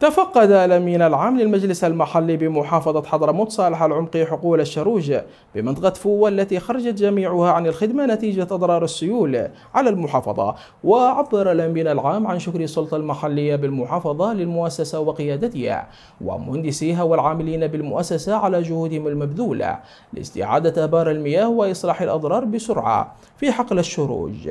تفقد الأمين العام للمجلس المحلي بمحافظة حضرموت صالح العمقي حقول الشروج بمنطقة فوة التي خرجت جميعها عن الخدمة نتيجة أضرار السيول على المحافظة وعبر الأمين العام عن شكر السلطة المحلية بالمحافظة للمؤسسة وقيادتها ومهندسيها والعاملين بالمؤسسة على جهودهم المبذولة لاستعادة آبار المياه وإصلاح الأضرار بسرعة في حقل الشروج.